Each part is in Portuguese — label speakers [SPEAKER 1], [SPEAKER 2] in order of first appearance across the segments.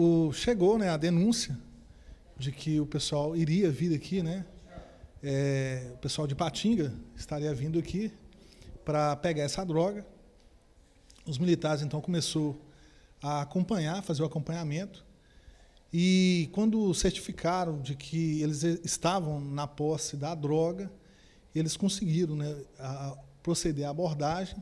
[SPEAKER 1] o, chegou né, a denúncia de que o pessoal iria vir aqui, né? É, o pessoal de Patinga estaria vindo aqui para pegar essa droga. Os militares então começou a acompanhar, fazer o acompanhamento. E quando certificaram de que eles estavam na posse da droga, eles conseguiram né, a proceder à abordagem.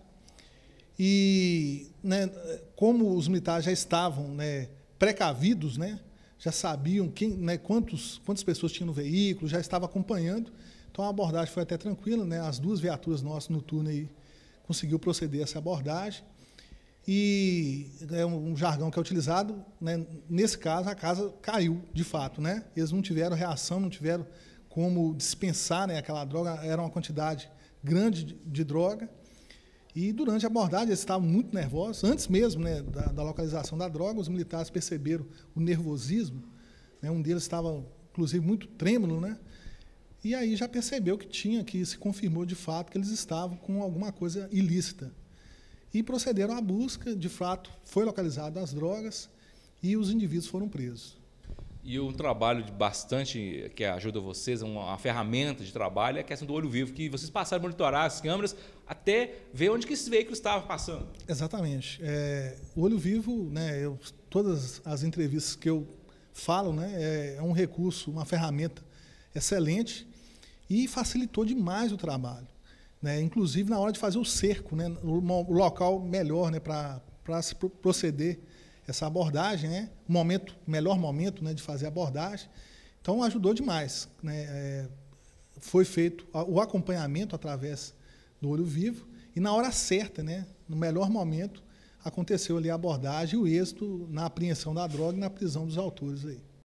[SPEAKER 1] E né, como os militares já estavam né, precavidos, né? já sabiam quem, né, quantos, quantas pessoas tinham no veículo, já estava acompanhando. Então a abordagem foi até tranquila, né? As duas viaturas nossas no turno aí conseguiu proceder essa abordagem. E é um, um jargão que é utilizado, né? Nesse caso a casa caiu, de fato, né? Eles não tiveram reação, não tiveram como dispensar, né, aquela droga, era uma quantidade grande de, de droga. E durante a abordagem eles estavam muito nervosos. Antes mesmo né, da, da localização da droga, os militares perceberam o nervosismo. Né? Um deles estava, inclusive, muito trêmulo, né? E aí já percebeu que tinha, que se confirmou de fato que eles estavam com alguma coisa ilícita. E procederam à busca, de fato, foi localizado as drogas e os indivíduos foram presos.
[SPEAKER 2] E um trabalho de bastante que ajuda vocês, uma, uma ferramenta de trabalho, é a questão do olho vivo, que vocês passaram a monitorar as câmeras até ver onde que esses veículos estavam passando.
[SPEAKER 1] Exatamente. É, o olho vivo, né, eu, todas as entrevistas que eu falo, né, é, é um recurso, uma ferramenta excelente e facilitou demais o trabalho. Né? Inclusive na hora de fazer o cerco, né? o local melhor né? para se proceder essa abordagem, né? O momento, melhor momento, né, de fazer a abordagem. Então ajudou demais, né? É, foi feito o acompanhamento através do olho vivo e na hora certa, né, no melhor momento, aconteceu ali a abordagem e o êxito na apreensão da droga e na prisão dos autores aí.